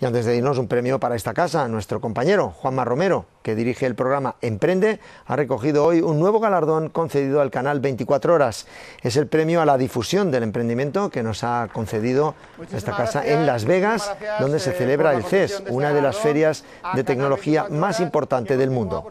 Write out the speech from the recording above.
Y antes de irnos, un premio para esta casa. Nuestro compañero Juanma Romero, que dirige el programa Emprende, ha recogido hoy un nuevo galardón concedido al canal 24 Horas. Es el premio a la difusión del emprendimiento que nos ha concedido esta casa en Las Vegas, donde se eh, celebra el CES, este una de las ferias de tecnología más importante del mundo.